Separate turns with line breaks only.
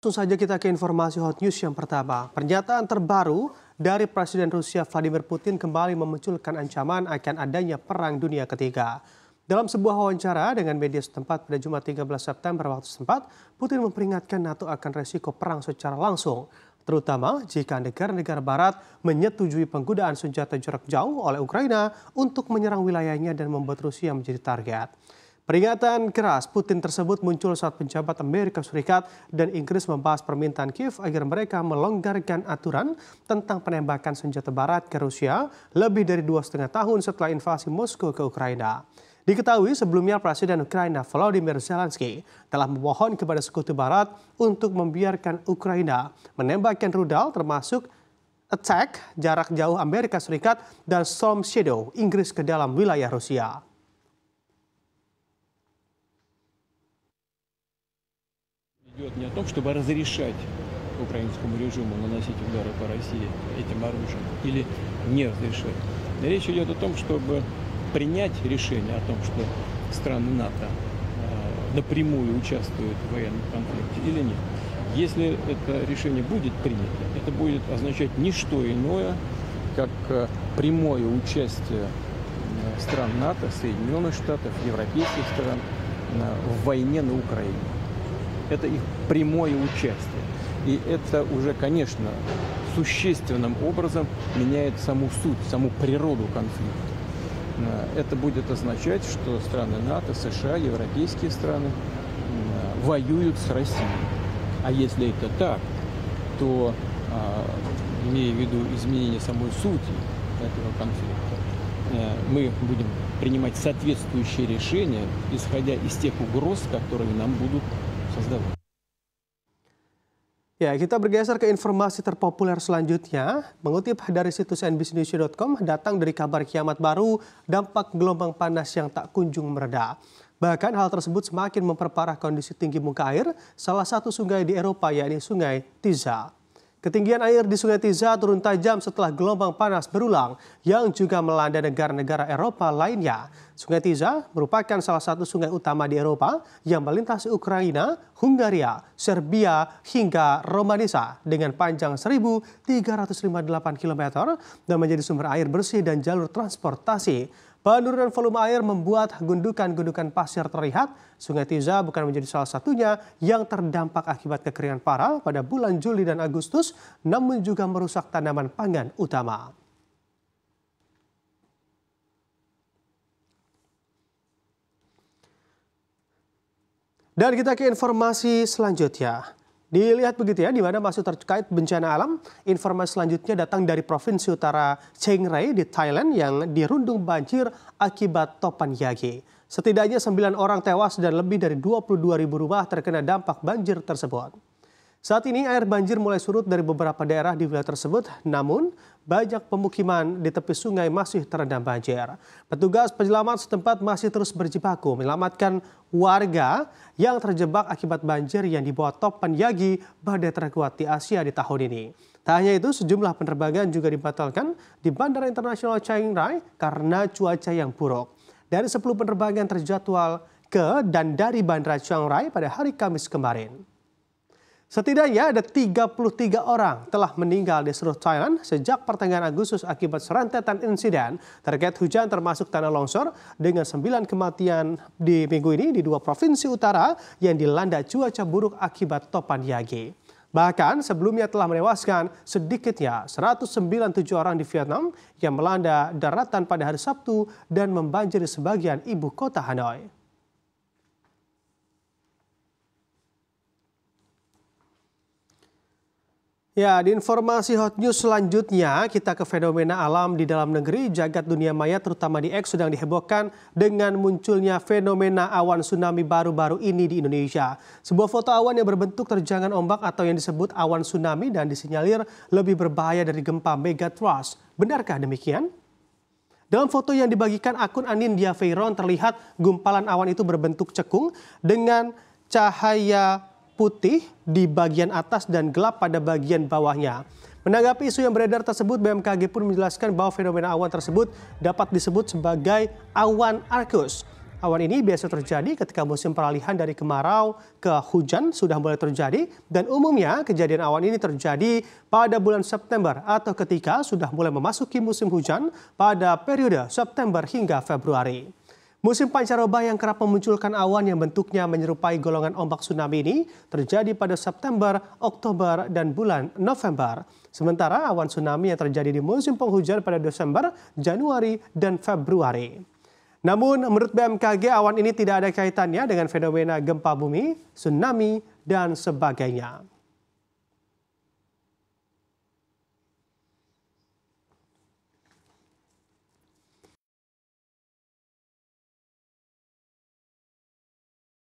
Langsung saja kita ke informasi hot news yang pertama. Pernyataan terbaru dari Presiden Rusia Vladimir Putin kembali memunculkan ancaman akan adanya Perang Dunia Ketiga. Dalam sebuah wawancara dengan media setempat pada Jumat 13 September waktu setempat, Putin memperingatkan NATO akan resiko perang secara langsung, terutama jika negara-negara barat menyetujui penggunaan senjata jarak jauh oleh Ukraina untuk menyerang wilayahnya dan membuat Rusia menjadi target. Peringatan keras Putin tersebut muncul saat penjabat Amerika Serikat dan Inggris membahas permintaan Kiev agar mereka melonggarkan aturan tentang penembakan senjata barat ke Rusia lebih dari dua setengah tahun setelah invasi Moskow ke Ukraina. Diketahui sebelumnya Presiden Ukraina Volodymyr Zelensky telah memohon kepada sekutu barat untuk membiarkan Ukraina menembakkan rudal termasuk attack jarak jauh Amerika Serikat dan storm shadow Inggris ke dalam wilayah Rusia. идет не о том, чтобы
разрешать украинскому режиму наносить удары по России этим оружием или не разрешать. Речь идет о том, чтобы принять решение о том, что страны НАТО э, напрямую участвуют в военном конфликте или нет. Если это решение будет принято, это будет означать не что иное, как э, прямое участие э, стран НАТО, Соединенных Штатов, европейских стран в войне на Украине это их прямое участие. И это уже, конечно, существенным образом меняет саму суть, саму природу конфликта. Э, это будет означать, что страны НАТО, США, европейские страны э, воюют с Россией. А если это так, то, э, имея в виду изменение самой сути этого конфликта, мы будем принимать соответствующие решения, исходя из тех угроз, которые нам будут
Ya, kita bergeser ke informasi terpopuler selanjutnya. Mengutip dari situs nbcnews.com, datang dari kabar kiamat baru dampak gelombang panas yang tak kunjung mereda. Bahkan hal tersebut semakin memperparah kondisi tinggi muka air salah satu sungai di Eropa yakni sungai Tiza. Ketinggian air di Sungai Tiza turun tajam setelah gelombang panas berulang yang juga melanda negara-negara Eropa lainnya. Sungai Tiza merupakan salah satu sungai utama di Eropa yang melintasi Ukraina, Hungaria, Serbia, hingga Romanisa dengan panjang 1.358 km dan menjadi sumber air bersih dan jalur transportasi. Penurunan volume air membuat gundukan-gundukan pasir terlihat. Sungai Tiza bukan menjadi salah satunya yang terdampak akibat kekeringan parah pada bulan Juli dan Agustus, namun juga merusak tanaman pangan utama. Dan kita ke informasi selanjutnya. Dilihat begitu ya, di mana masih terkait bencana alam. Informasi selanjutnya datang dari Provinsi Utara Chiang Rai di Thailand yang dirundung banjir akibat topan Yagi. Setidaknya 9 orang tewas dan lebih dari 22 ribu rumah terkena dampak banjir tersebut. Saat ini air banjir mulai surut dari beberapa daerah di wilayah tersebut, namun banyak pemukiman di tepi sungai masih terendam banjir. Petugas penyelamat setempat masih terus berjibaku menyelamatkan warga yang terjebak akibat banjir yang dibawa top Yagi badai terkuat di Asia di tahun ini. Tak hanya itu, sejumlah penerbangan juga dibatalkan di Bandara Internasional Chiang Rai karena cuaca yang buruk. Dari 10 penerbangan terjadwal ke dan dari Bandara Chiang Rai pada hari Kamis kemarin. Setidaknya ada 33 orang telah meninggal di seluruh Thailand sejak pertengahan Agustus akibat serentetan insiden terkait hujan termasuk tanah longsor dengan 9 kematian di minggu ini di dua provinsi utara yang dilanda cuaca buruk akibat topan Yagi. Bahkan sebelumnya telah menewaskan sedikitnya 197 orang di Vietnam yang melanda daratan pada hari Sabtu dan membanjiri sebagian ibu kota Hanoi. Ya, di informasi hot news selanjutnya, kita ke fenomena alam di dalam negeri. Jagat dunia maya terutama di X sedang dihebohkan dengan munculnya fenomena awan tsunami baru-baru ini di Indonesia. Sebuah foto awan yang berbentuk terjangan ombak atau yang disebut awan tsunami dan disinyalir lebih berbahaya dari gempa megatrust. Benarkah demikian? Dalam foto yang dibagikan akun Anindya Feiron terlihat gumpalan awan itu berbentuk cekung dengan cahaya putih di bagian atas dan gelap pada bagian bawahnya. Menanggapi isu yang beredar tersebut, BMKG pun menjelaskan bahwa fenomena awan tersebut dapat disebut sebagai awan arkus. Awan ini biasa terjadi ketika musim peralihan dari kemarau ke hujan sudah mulai terjadi dan umumnya kejadian awan ini terjadi pada bulan September atau ketika sudah mulai memasuki musim hujan pada periode September hingga Februari. Musim pancaroba yang kerap memunculkan awan yang bentuknya menyerupai golongan ombak tsunami ini terjadi pada September, Oktober, dan bulan November. Sementara awan tsunami yang terjadi di musim penghujan pada Desember, Januari, dan Februari. Namun menurut BMKG awan ini tidak ada kaitannya dengan fenomena gempa bumi, tsunami, dan sebagainya.